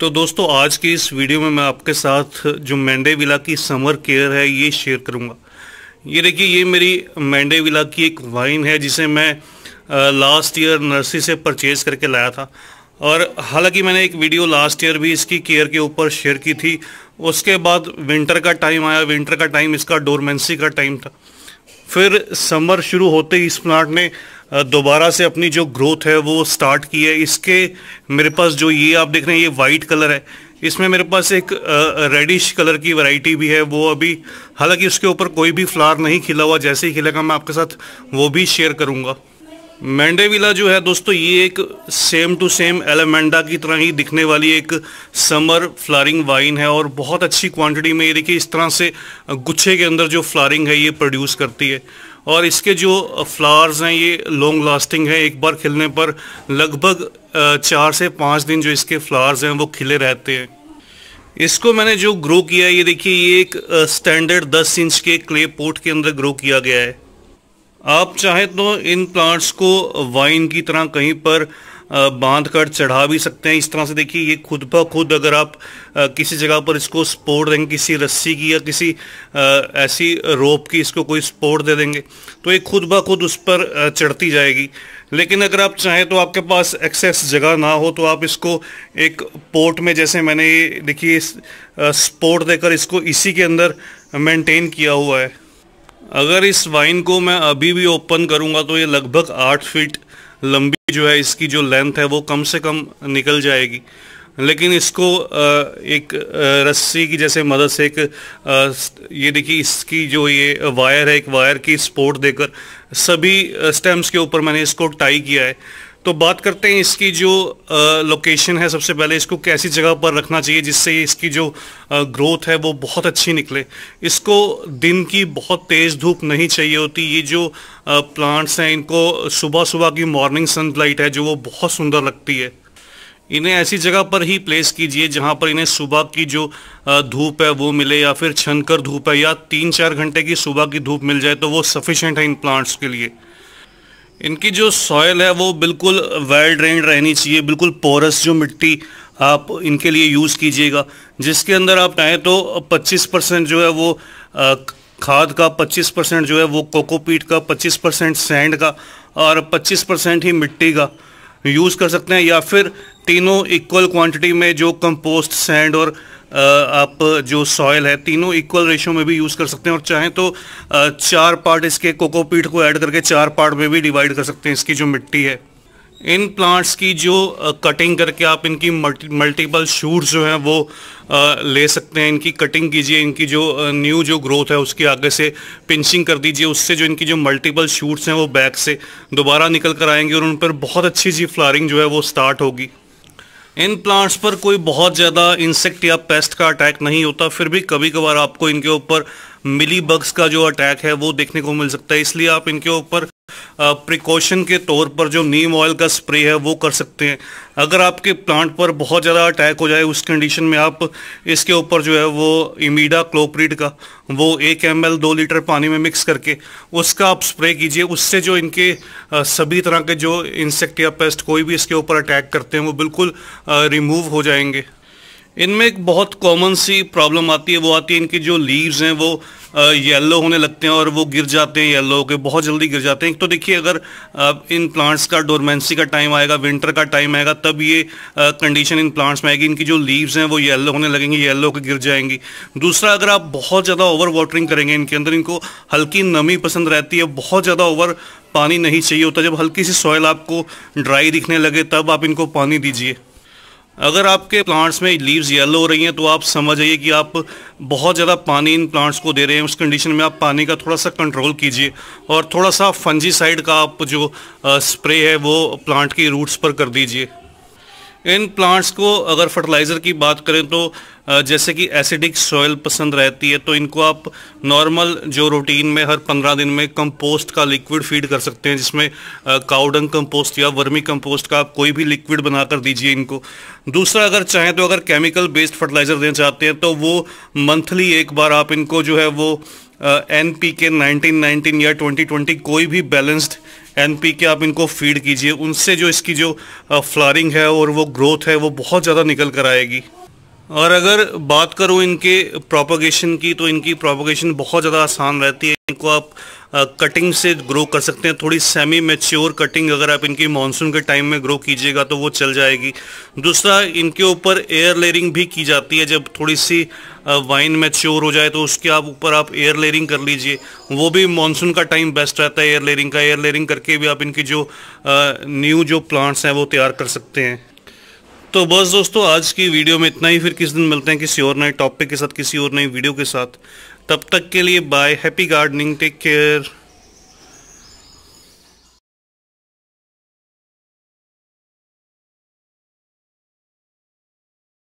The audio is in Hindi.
तो दोस्तों आज की इस वीडियो में मैं आपके साथ जो मैंडे विला की समर केयर है ये शेयर करूँगा ये देखिए ये मेरी मैंडे विला की एक वाइन है जिसे मैं लास्ट ईयर नर्सरी से परचेज़ करके लाया था और हालांकि मैंने एक वीडियो लास्ट ईयर भी इसकी केयर के ऊपर शेयर की थी उसके बाद विंटर का टाइम आया विंटर का टाइम इसका डोरमेंसी का टाइम था फिर समर शुरू होते ही इस प्लांट ने दोबारा से अपनी जो ग्रोथ है वो स्टार्ट की है इसके मेरे पास जो ये आप देख रहे हैं ये वाइट कलर है इसमें मेरे पास एक रेडिश कलर की वैरायटी भी है वो अभी हालांकि उसके ऊपर कोई भी फ्लावर नहीं खिला हुआ जैसे ही खिलेगा मैं आपके साथ वो भी शेयर करूँगा मैंडेविला जो है दोस्तों ये एक सेम टू सेम एलामेंडा की तरह ही दिखने वाली एक समर फ्लारिंग वाइन है और बहुत अच्छी क्वांटिटी में ये देखिए इस तरह से गुच्छे के अंदर जो फ्लारिंग है ये प्रोड्यूस करती है और इसके जो फ्लावर्स हैं ये लॉन्ग लास्टिंग है एक बार खिलने पर लगभग चार से पाँच दिन जो इसके फ्लावर्स हैं वो खिले रहते हैं इसको मैंने जो ग्रो किया है ये देखिए ये एक स्टैंडर्ड दस इंच के क्ले पोर्ट के अंदर ग्रो किया गया है आप चाहे तो इन प्लांट्स को वाइन की तरह कहीं पर बांध कर चढ़ा भी सकते हैं इस तरह से देखिए ये खुद ब खुद अगर आप किसी जगह पर इसको सपोर्ट देंगे किसी रस्सी की या किसी ऐसी रोप की इसको कोई सपोर्ट दे देंगे तो ये खुद ब खुद उस पर चढ़ती जाएगी लेकिन अगर आप चाहें तो आपके पास एक्सेस जगह ना हो तो आप इसको एक पोर्ट में जैसे मैंने ये देखिए सपोर्ट देकर इसको इसी के अंदर मेंटेन किया हुआ है अगर इस वाइन को मैं अभी भी ओपन करूँगा तो ये लगभग आठ फीट लंबी जो है इसकी जो लेंथ है वो कम से कम निकल जाएगी लेकिन इसको एक रस्सी की जैसे मदद से एक ये देखिए इसकी जो ये वायर है एक वायर की स्पोर्ट देकर सभी स्टेम्स के ऊपर मैंने इसको टाई किया है तो बात करते हैं इसकी जो लोकेशन है सबसे पहले इसको कैसी जगह पर रखना चाहिए जिससे इसकी जो ग्रोथ है वो बहुत अच्छी निकले इसको दिन की बहुत तेज़ धूप नहीं चाहिए होती ये जो प्लांट्स हैं इनको सुबह सुबह की मॉर्निंग सनलाइट है जो वो बहुत सुंदर लगती है इन्हें ऐसी जगह पर ही प्लेस कीजिए जहाँ पर इन्हें सुबह की जो धूप है वो मिले या फिर छनकर धूप है या तीन चार घंटे की सुबह की धूप मिल जाए तो वो सफिशेंट है इन प्लांट्स के लिए इनकी जो सॉयल है वो बिल्कुल वेल ड्रेन रहनी चाहिए बिल्कुल पोरस जो मिट्टी आप इनके लिए यूज़ कीजिएगा जिसके अंदर आप चाहें तो 25 परसेंट जो है वो खाद का 25 परसेंट जो है वो कोकोपीट का 25 परसेंट सैंड का और 25 परसेंट ही मिट्टी का यूज़ कर सकते हैं या फिर तीनों इक्वल क्वांटिटी में जो कंपोस्ट सैंड और आप जो सॉयल है तीनों इक्वल रेशियो में भी यूज़ कर सकते हैं और चाहें तो चार पार्ट इसके कोकोपीट को ऐड करके चार पार्ट में भी डिवाइड कर सकते हैं इसकी जो मिट्टी है इन प्लांट्स की जो कटिंग करके आप इनकी मल्टीपल शूट्स जो हैं वो ले सकते हैं इनकी कटिंग कीजिए इनकी जो न्यू जो ग्रोथ है उसकी आगे से पिंचिंग कर दीजिए उससे जो इनकी जो मल्टीपल शूट्स हैं वो बैक से दोबारा निकल कर आएंगे और उन पर बहुत अच्छी सी फ्लारिंग जो है वो स्टार्ट होगी इन प्लांट्स पर कोई बहुत ज़्यादा इंसेक्ट या पेस्ट का अटैक नहीं होता फिर भी कभी कभार आपको इनके ऊपर मिली बग्स का जो अटैक है वो देखने को मिल सकता है इसलिए आप इनके ऊपर प्रिकॉशन के तौर पर जो नीम ऑयल का स्प्रे है वो कर सकते हैं अगर आपके प्लांट पर बहुत ज़्यादा अटैक हो जाए उस कंडीशन में आप इसके ऊपर जो है वो इमीडा क्लोप्रीड का वो एक एम एल दो लीटर पानी में मिक्स करके उसका आप स्प्रे कीजिए उससे जो इनके सभी तरह के जो इंसेक्ट या पेस्ट कोई भी इसके ऊपर अटैक करते हैं वो बिल्कुल रिमूव हो जाएंगे इनमें एक बहुत कॉमन सी प्रॉब्लम आती है वो आती है इनकी जो लीव्स हैं वो येलो होने लगते हैं और वो गिर जाते हैं येलो के बहुत जल्दी गिर जाते हैं तो देखिए अगर इन प्लांट्स का डोरमेंसी का टाइम आएगा विंटर का टाइम आएगा तब ये कंडीशन इन प्लांट्स में आएगी इनकी जो लीव्स हैं वो येलो होने लगेंगी येलो के गिर जाएंगी दूसरा अगर आप बहुत ज़्यादा ओवर वाटरिंग करेंगे इनके अंदर इनको हल्की नमी पसंद रहती है बहुत ज़्यादा ओवर पानी नहीं चाहिए होता जब हल्की सी सॉयल आपको ड्राई दिखने लगे तब आप इनको पानी दीजिए अगर आपके प्लांट्स में लीव्स येलो हो रही हैं तो आप समझ आइए कि आप बहुत ज़्यादा पानी इन प्लांट्स को दे रहे हैं उस कंडीशन में आप पानी का थोड़ा सा कंट्रोल कीजिए और थोड़ा सा फंजी साइड का आप जो स्प्रे है वो प्लांट की रूट्स पर कर दीजिए इन प्लांट्स को अगर फर्टिलाइज़र की बात करें तो जैसे कि एसिडिक सॉयल पसंद रहती है तो इनको आप नॉर्मल जो रूटीन में हर पंद्रह दिन में कंपोस्ट का लिक्विड फीड कर सकते हैं जिसमें काउडंग कंपोस्ट या वर्मी कंपोस्ट का आप कोई भी लिक्विड बना कर दीजिए इनको दूसरा अगर चाहें तो अगर केमिकल बेस्ड फर्टिलाइज़र देना चाहते हैं तो वो मंथली एक बार आप इनको जो है वो N P K nineteen nineteen या ट्वेंटी ट्वेंटी कोई भी बैलेंस्ड एन पी के आप इनको फीड कीजिए उनसे जो इसकी जो फ्लारिंग है और वो ग्रोथ है वो बहुत ज़्यादा निकल कर आएगी और अगर बात करूँ इनके प्रोपोगेशन की तो इनकी प्रोपोगेशन बहुत ज़्यादा आसान रहती है इनको आप कटिंग से ग्रो कर सकते हैं थोड़ी सेमी मेच्योर कटिंग अगर आप इनकी मानसून के टाइम में ग्रो कीजिएगा तो वो चल जाएगी दूसरा इनके ऊपर एयर लेयरिंग भी की जाती है जब थोड़ी सी वाइन मेच्योर हो जाए तो उसके आप ऊपर आप एयर लेयरिंग कर लीजिए वो भी मानसून का टाइम बेस्ट रहता है एयर लेयरिंग का एयर लेयरिंग करके भी आप इनकी जो न्यू जो प्लांट्स हैं वो तैयार कर सकते हैं तो बस दोस्तों आज की वीडियो में इतना ही फिर किस दिन मिलते हैं किसी और नए टॉपिक के साथ किसी और नई वीडियो के साथ तब तक के लिए bye happy gardening take care